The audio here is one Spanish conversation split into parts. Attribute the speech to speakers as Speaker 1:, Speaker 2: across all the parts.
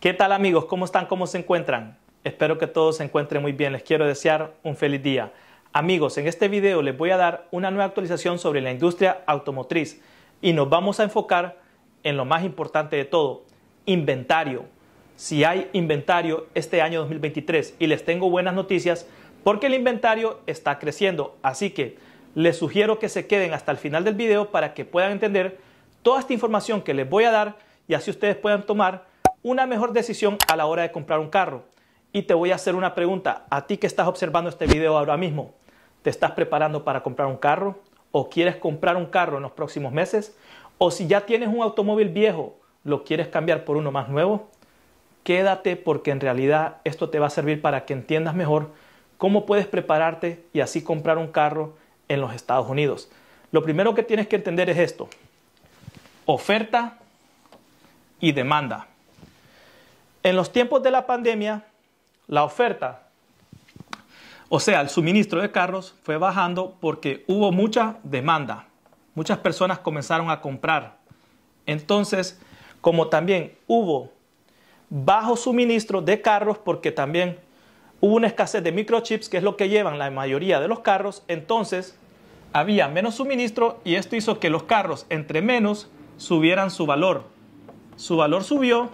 Speaker 1: ¿Qué tal amigos? ¿Cómo están? ¿Cómo se encuentran? Espero que todos se encuentren muy bien. Les quiero desear un feliz día. Amigos, en este video les voy a dar una nueva actualización sobre la industria automotriz y nos vamos a enfocar en lo más importante de todo, inventario. Si hay inventario este año 2023 y les tengo buenas noticias porque el inventario está creciendo, así que les sugiero que se queden hasta el final del video para que puedan entender toda esta información que les voy a dar y así ustedes puedan tomar una mejor decisión a la hora de comprar un carro. Y te voy a hacer una pregunta, a ti que estás observando este video ahora mismo, ¿te estás preparando para comprar un carro? ¿O quieres comprar un carro en los próximos meses? ¿O si ya tienes un automóvil viejo, lo quieres cambiar por uno más nuevo? Quédate porque en realidad esto te va a servir para que entiendas mejor cómo puedes prepararte y así comprar un carro en los Estados Unidos. Lo primero que tienes que entender es esto, oferta y demanda. En los tiempos de la pandemia, la oferta, o sea, el suministro de carros fue bajando porque hubo mucha demanda. Muchas personas comenzaron a comprar. Entonces, como también hubo bajo suministro de carros porque también hubo una escasez de microchips, que es lo que llevan la mayoría de los carros, entonces había menos suministro y esto hizo que los carros entre menos subieran su valor. Su valor subió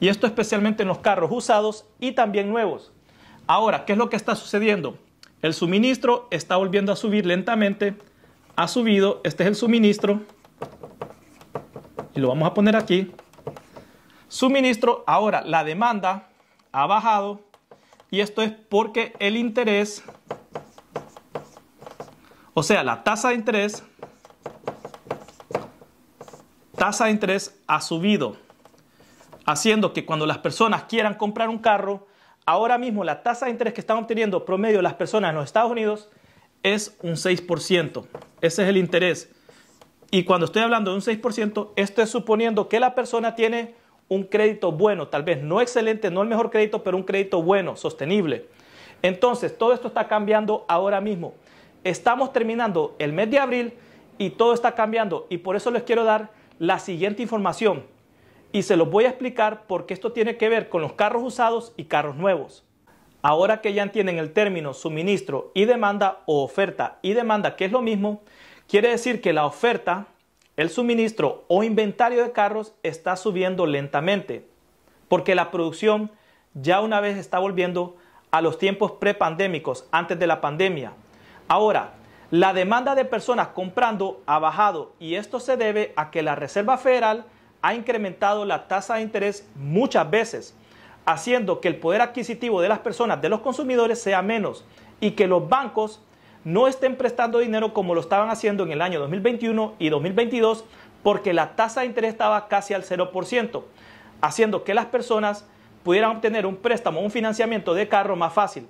Speaker 1: y esto especialmente en los carros usados y también nuevos. Ahora, ¿qué es lo que está sucediendo? El suministro está volviendo a subir lentamente. Ha subido, este es el suministro. Y lo vamos a poner aquí. Suministro, ahora la demanda ha bajado. Y esto es porque el interés, o sea, la tasa de interés, tasa de interés ha subido haciendo que cuando las personas quieran comprar un carro, ahora mismo la tasa de interés que están obteniendo promedio las personas en los Estados Unidos es un 6%. Ese es el interés. Y cuando estoy hablando de un 6%, esto es suponiendo que la persona tiene un crédito bueno, tal vez no excelente, no el mejor crédito, pero un crédito bueno, sostenible. Entonces, todo esto está cambiando ahora mismo. Estamos terminando el mes de abril y todo está cambiando y por eso les quiero dar la siguiente información y se los voy a explicar porque esto tiene que ver con los carros usados y carros nuevos. Ahora que ya entienden el término suministro y demanda o oferta y demanda, que es lo mismo, quiere decir que la oferta, el suministro o inventario de carros está subiendo lentamente, porque la producción ya una vez está volviendo a los tiempos prepandémicos, antes de la pandemia. Ahora, la demanda de personas comprando ha bajado y esto se debe a que la Reserva Federal ha incrementado la tasa de interés muchas veces, haciendo que el poder adquisitivo de las personas, de los consumidores, sea menos y que los bancos no estén prestando dinero como lo estaban haciendo en el año 2021 y 2022 porque la tasa de interés estaba casi al 0%, haciendo que las personas pudieran obtener un préstamo, un financiamiento de carro más fácil.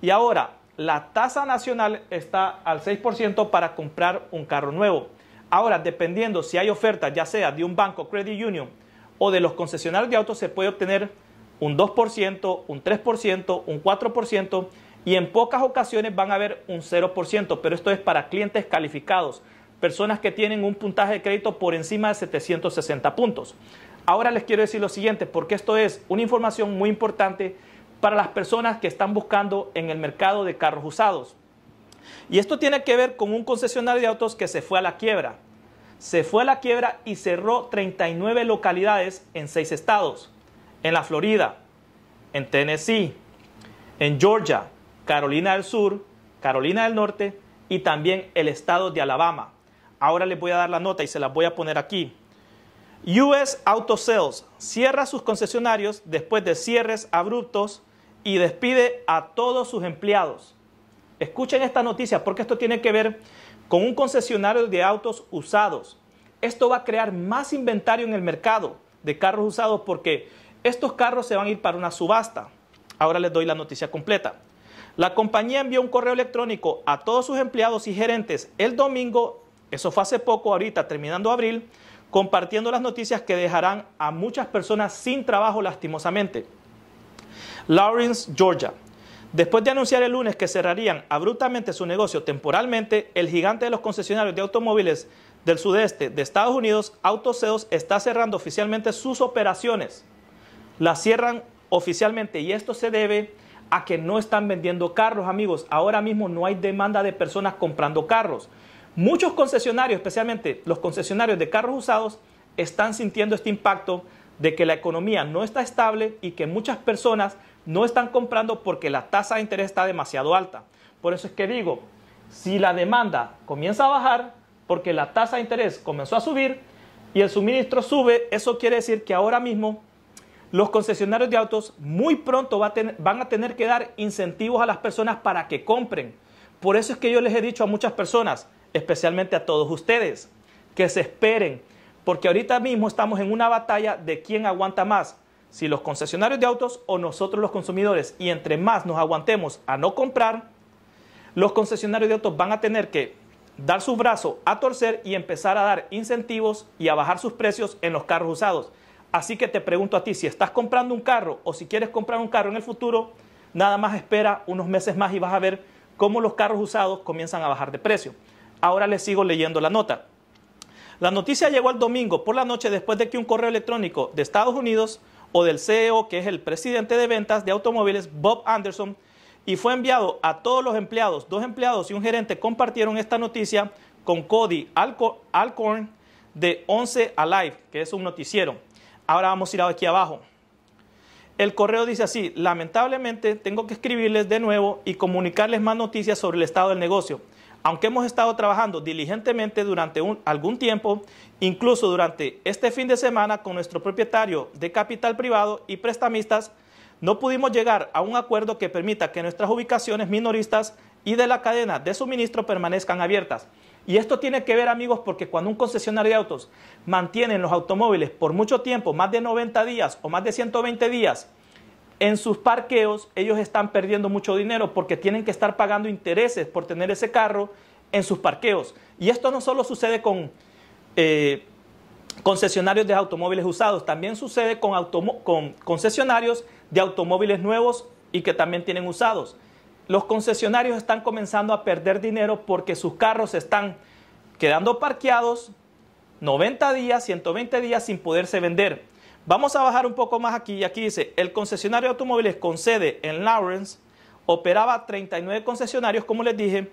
Speaker 1: Y ahora la tasa nacional está al 6% para comprar un carro nuevo. Ahora, dependiendo si hay oferta, ya sea de un banco, credit union o de los concesionarios de autos, se puede obtener un 2%, un 3%, un 4% y en pocas ocasiones van a haber un 0%, pero esto es para clientes calificados, personas que tienen un puntaje de crédito por encima de 760 puntos. Ahora les quiero decir lo siguiente, porque esto es una información muy importante para las personas que están buscando en el mercado de carros usados. Y esto tiene que ver con un concesionario de autos que se fue a la quiebra se fue a la quiebra y cerró 39 localidades en seis estados, en la Florida, en Tennessee, en Georgia, Carolina del Sur, Carolina del Norte y también el estado de Alabama. Ahora les voy a dar la nota y se las voy a poner aquí. US Auto Sales cierra sus concesionarios después de cierres abruptos y despide a todos sus empleados. Escuchen esta noticia porque esto tiene que ver con un concesionario de autos usados. Esto va a crear más inventario en el mercado de carros usados porque estos carros se van a ir para una subasta. Ahora les doy la noticia completa. La compañía envió un correo electrónico a todos sus empleados y gerentes el domingo, eso fue hace poco, ahorita terminando abril, compartiendo las noticias que dejarán a muchas personas sin trabajo lastimosamente. Lawrence, Georgia. Después de anunciar el lunes que cerrarían abruptamente su negocio temporalmente, el gigante de los concesionarios de automóviles del sudeste de Estados Unidos, AutoSeos, está cerrando oficialmente sus operaciones. Las cierran oficialmente y esto se debe a que no están vendiendo carros, amigos. Ahora mismo no hay demanda de personas comprando carros. Muchos concesionarios, especialmente los concesionarios de carros usados, están sintiendo este impacto de que la economía no está estable y que muchas personas no están comprando porque la tasa de interés está demasiado alta. Por eso es que digo, si la demanda comienza a bajar porque la tasa de interés comenzó a subir y el suministro sube, eso quiere decir que ahora mismo los concesionarios de autos muy pronto van a tener que dar incentivos a las personas para que compren. Por eso es que yo les he dicho a muchas personas, especialmente a todos ustedes, que se esperen, porque ahorita mismo estamos en una batalla de quién aguanta más, si los concesionarios de autos o nosotros los consumidores, y entre más nos aguantemos a no comprar, los concesionarios de autos van a tener que dar su brazo a torcer y empezar a dar incentivos y a bajar sus precios en los carros usados. Así que te pregunto a ti, si estás comprando un carro o si quieres comprar un carro en el futuro, nada más espera unos meses más y vas a ver cómo los carros usados comienzan a bajar de precio. Ahora les sigo leyendo la nota. La noticia llegó el domingo por la noche después de que un correo electrónico de Estados Unidos o del CEO, que es el presidente de ventas de automóviles, Bob Anderson, y fue enviado a todos los empleados. Dos empleados y un gerente compartieron esta noticia con Cody Alcorn de 11 Alive, que es un noticiero. Ahora vamos a ir aquí abajo. El correo dice así, lamentablemente tengo que escribirles de nuevo y comunicarles más noticias sobre el estado del negocio. Aunque hemos estado trabajando diligentemente durante algún tiempo, incluso durante este fin de semana con nuestro propietario de capital privado y prestamistas, no pudimos llegar a un acuerdo que permita que nuestras ubicaciones minoristas y de la cadena de suministro permanezcan abiertas. Y esto tiene que ver, amigos, porque cuando un concesionario de autos mantiene los automóviles por mucho tiempo, más de 90 días o más de 120 días, en sus parqueos ellos están perdiendo mucho dinero porque tienen que estar pagando intereses por tener ese carro en sus parqueos. Y esto no solo sucede con eh, concesionarios de automóviles usados, también sucede con, con concesionarios de automóviles nuevos y que también tienen usados los concesionarios están comenzando a perder dinero porque sus carros están quedando parqueados 90 días, 120 días sin poderse vender. Vamos a bajar un poco más aquí. y Aquí dice, el concesionario de automóviles con sede en Lawrence operaba 39 concesionarios, como les dije,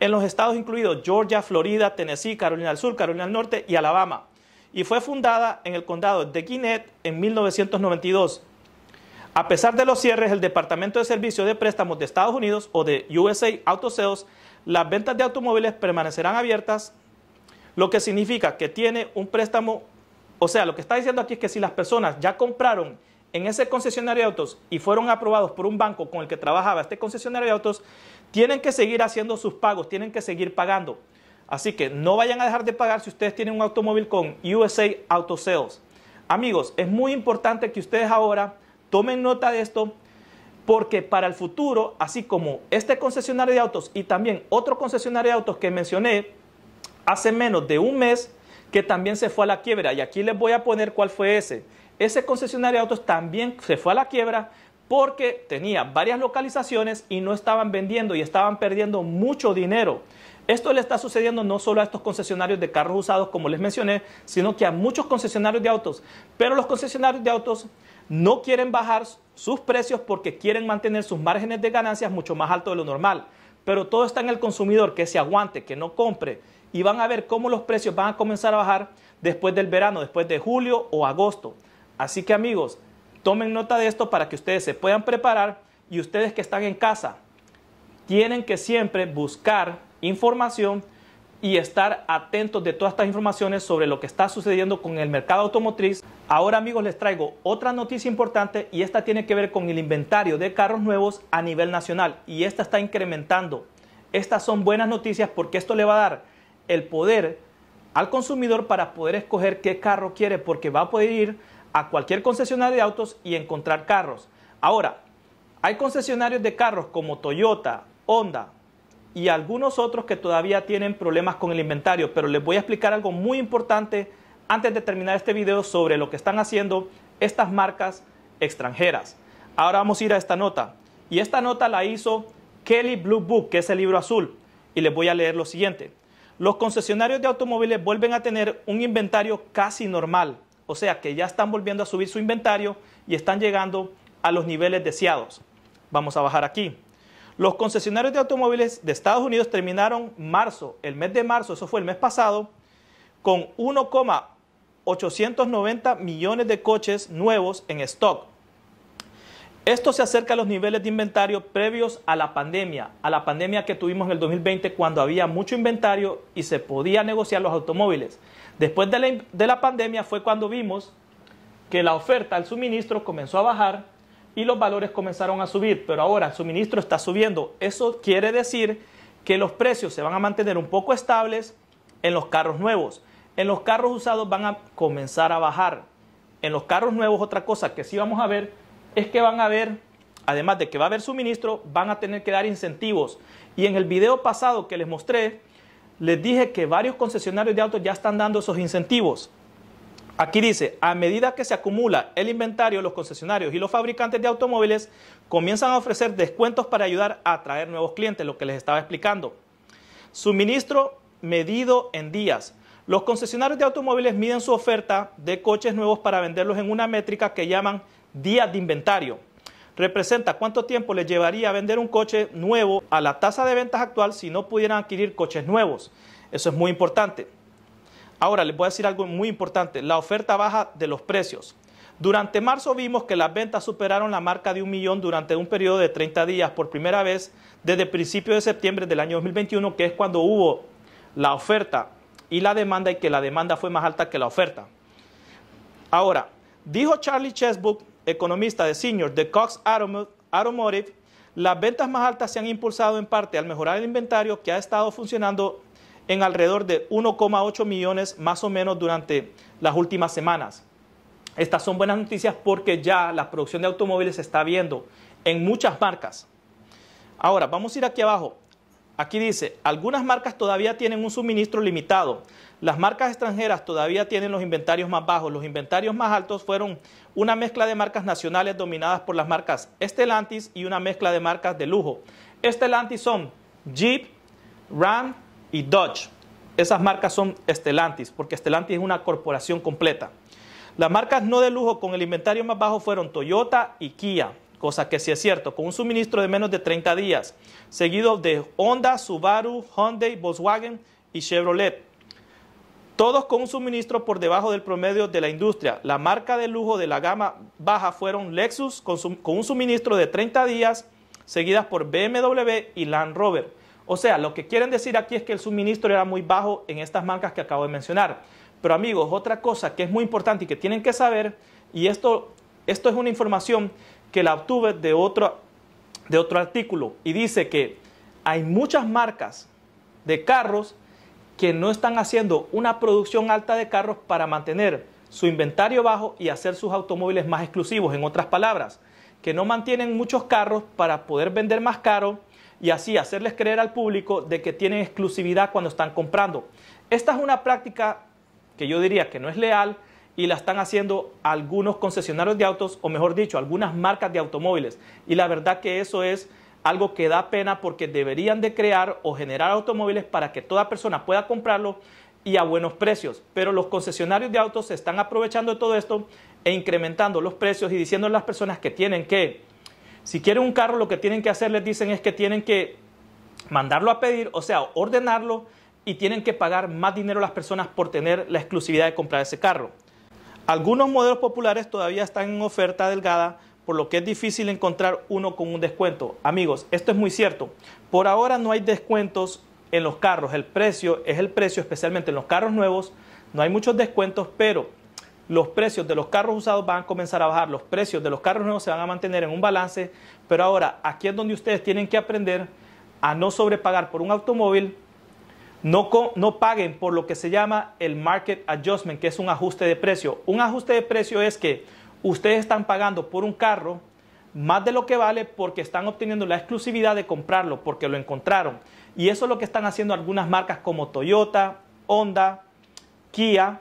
Speaker 1: en los estados incluidos Georgia, Florida, Tennessee, Carolina del Sur, Carolina del Norte y Alabama. Y fue fundada en el condado de Guinness en 1992. A pesar de los cierres, el Departamento de Servicio de Préstamos de Estados Unidos o de USA Auto Sales, las ventas de automóviles permanecerán abiertas, lo que significa que tiene un préstamo, o sea, lo que está diciendo aquí es que si las personas ya compraron en ese concesionario de autos y fueron aprobados por un banco con el que trabajaba este concesionario de autos, tienen que seguir haciendo sus pagos, tienen que seguir pagando. Así que no vayan a dejar de pagar si ustedes tienen un automóvil con USA Auto Sales. Amigos, es muy importante que ustedes ahora Tomen nota de esto porque para el futuro, así como este concesionario de autos y también otro concesionario de autos que mencioné hace menos de un mes, que también se fue a la quiebra. Y aquí les voy a poner cuál fue ese. Ese concesionario de autos también se fue a la quiebra porque tenía varias localizaciones y no estaban vendiendo y estaban perdiendo mucho dinero. Esto le está sucediendo no solo a estos concesionarios de carros usados, como les mencioné, sino que a muchos concesionarios de autos. Pero los concesionarios de autos no quieren bajar sus precios porque quieren mantener sus márgenes de ganancias mucho más altos de lo normal. Pero todo está en el consumidor, que se aguante, que no compre. Y van a ver cómo los precios van a comenzar a bajar después del verano, después de julio o agosto. Así que amigos, tomen nota de esto para que ustedes se puedan preparar y ustedes que están en casa, tienen que siempre buscar información y estar atentos de todas estas informaciones sobre lo que está sucediendo con el mercado automotriz. Ahora amigos les traigo otra noticia importante y esta tiene que ver con el inventario de carros nuevos a nivel nacional y esta está incrementando. Estas son buenas noticias porque esto le va a dar el poder al consumidor para poder escoger qué carro quiere porque va a poder ir a cualquier concesionario de autos y encontrar carros. Ahora, hay concesionarios de carros como Toyota, Honda, y algunos otros que todavía tienen problemas con el inventario, pero les voy a explicar algo muy importante antes de terminar este video sobre lo que están haciendo estas marcas extranjeras. Ahora vamos a ir a esta nota y esta nota la hizo Kelly Blue Book, que es el libro azul, y les voy a leer lo siguiente. Los concesionarios de automóviles vuelven a tener un inventario casi normal, o sea que ya están volviendo a subir su inventario y están llegando a los niveles deseados. Vamos a bajar aquí. Los concesionarios de automóviles de Estados Unidos terminaron marzo, el mes de marzo, eso fue el mes pasado, con 1,890 millones de coches nuevos en stock. Esto se acerca a los niveles de inventario previos a la pandemia, a la pandemia que tuvimos en el 2020 cuando había mucho inventario y se podía negociar los automóviles. Después de la, pandemia fue cuando vimos que la oferta, al suministro comenzó a bajar y los valores comenzaron a subir, pero ahora el suministro está subiendo. Eso quiere decir que los precios se van a mantener un poco estables en los carros nuevos. En los carros usados van a comenzar a bajar. En los carros nuevos otra cosa que sí vamos a ver es que van a haber, además de que va a haber suministro, van a tener que dar incentivos. Y en el video pasado que les mostré, les dije que varios concesionarios de autos ya están dando esos incentivos. Aquí dice, a medida que se acumula el inventario, los concesionarios y los fabricantes de automóviles comienzan a ofrecer descuentos para ayudar a atraer nuevos clientes, lo que les estaba explicando. Suministro medido en días. Los concesionarios de automóviles miden su oferta de coches nuevos para venderlos en una métrica que llaman días de inventario. Representa cuánto tiempo les llevaría vender un coche nuevo a la tasa de ventas actual si no pudieran adquirir coches nuevos. Eso es muy importante. Ahora les voy a decir algo muy importante, la oferta baja de los precios. Durante marzo vimos que las ventas superaron la marca de un millón durante un periodo de 30 días por primera vez desde principios de septiembre del año 2021, que es cuando hubo la oferta y la demanda y que la demanda fue más alta que la oferta. Ahora, dijo Charlie Chesbook, economista de Senior de Cox Automotive, las ventas más altas se han impulsado en parte al mejorar el inventario que ha estado funcionando en alrededor de 1,8 millones más o menos durante las últimas semanas. Estas son buenas noticias porque ya la producción de automóviles se está viendo en muchas marcas. Ahora, vamos a ir aquí abajo. Aquí dice, algunas marcas todavía tienen un suministro limitado. Las marcas extranjeras todavía tienen los inventarios más bajos. Los inventarios más altos fueron una mezcla de marcas nacionales dominadas por las marcas Estelantis y una mezcla de marcas de lujo. Estelantis son Jeep, Ram, y Dodge. Esas marcas son Estelantis porque Estelantis es una corporación completa. Las marcas no de lujo con el inventario más bajo fueron Toyota y Kia, cosa que sí es cierto, con un suministro de menos de 30 días, seguido de Honda, Subaru, Hyundai, Volkswagen y Chevrolet. Todos con un suministro por debajo del promedio de la industria. La marca de lujo de la gama baja fueron Lexus con, con un suministro de 30 días, seguidas por BMW y Land Rover. O sea, lo que quieren decir aquí es que el suministro era muy bajo en estas marcas que acabo de mencionar. Pero amigos, otra cosa que es muy importante y que tienen que saber, y esto, esto es una información que la obtuve de otro, de otro artículo, y dice que hay muchas marcas de carros que no están haciendo una producción alta de carros para mantener su inventario bajo y hacer sus automóviles más exclusivos, en otras palabras, que no mantienen muchos carros para poder vender más caro y así hacerles creer al público de que tienen exclusividad cuando están comprando. Esta es una práctica que yo diría que no es leal y la están haciendo algunos concesionarios de autos, o mejor dicho, algunas marcas de automóviles. Y la verdad que eso es algo que da pena porque deberían de crear o generar automóviles para que toda persona pueda comprarlo y a buenos precios. Pero los concesionarios de autos se están aprovechando de todo esto e incrementando los precios y diciendo a las personas que tienen que si quieren un carro, lo que tienen que hacer, les dicen, es que tienen que mandarlo a pedir, o sea, ordenarlo y tienen que pagar más dinero las personas por tener la exclusividad de comprar ese carro. Algunos modelos populares todavía están en oferta delgada, por lo que es difícil encontrar uno con un descuento. Amigos, esto es muy cierto. Por ahora no hay descuentos en los carros. El precio es el precio, especialmente en los carros nuevos. No hay muchos descuentos, pero los precios de los carros usados van a comenzar a bajar, los precios de los carros nuevos se van a mantener en un balance, pero ahora aquí es donde ustedes tienen que aprender a no sobrepagar por un automóvil, no, no paguen por lo que se llama el market adjustment, que es un ajuste de precio. Un ajuste de precio es que ustedes están pagando por un carro más de lo que vale porque están obteniendo la exclusividad de comprarlo, porque lo encontraron. Y eso es lo que están haciendo algunas marcas como Toyota, Honda, Kia,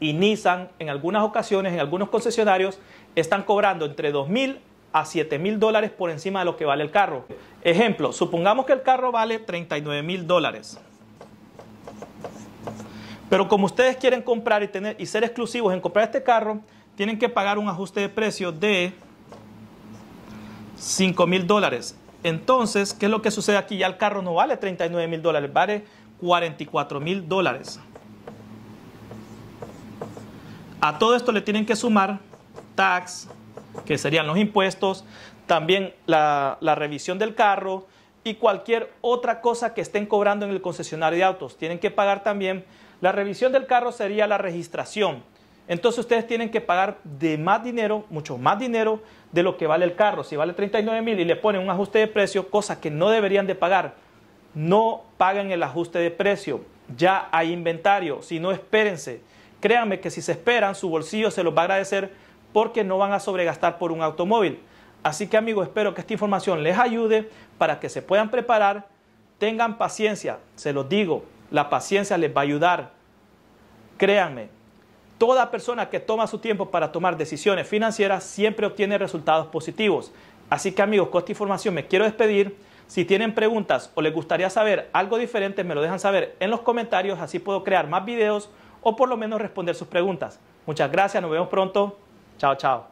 Speaker 1: y Nissan en algunas ocasiones, en algunos concesionarios, están cobrando entre 2.000 a 7.000 dólares por encima de lo que vale el carro. Ejemplo, supongamos que el carro vale 39.000 dólares. Pero como ustedes quieren comprar y, tener, y ser exclusivos en comprar este carro, tienen que pagar un ajuste de precio de 5.000 dólares. Entonces, ¿qué es lo que sucede aquí? Ya el carro no vale 39 mil dólares, vale 44 mil dólares. A todo esto le tienen que sumar tax, que serían los impuestos, también la, revisión del carro y cualquier otra cosa que estén cobrando en el concesionario de autos. Tienen que pagar también, la revisión del carro sería la registración. Entonces ustedes tienen que pagar de más dinero, mucho más dinero de lo que vale el carro. Si vale 39 mil y le ponen un ajuste de precio, cosa que no deberían de pagar, no paguen el ajuste de precio. Ya hay inventario, si no espérense Créanme que si se esperan, su bolsillo se los va a agradecer porque no van a sobregastar por un automóvil. Así que amigos, espero que esta información les ayude para que se puedan preparar. Tengan paciencia, se los digo, la paciencia les va a ayudar. Créanme, toda persona que toma su tiempo para tomar decisiones financieras siempre obtiene resultados positivos. Así que amigos, con esta información me quiero despedir. Si tienen preguntas o les gustaría saber algo diferente, me lo dejan saber en los comentarios, así puedo crear más videos o por lo menos responder sus preguntas. Muchas gracias, nos vemos pronto. Chao, chao.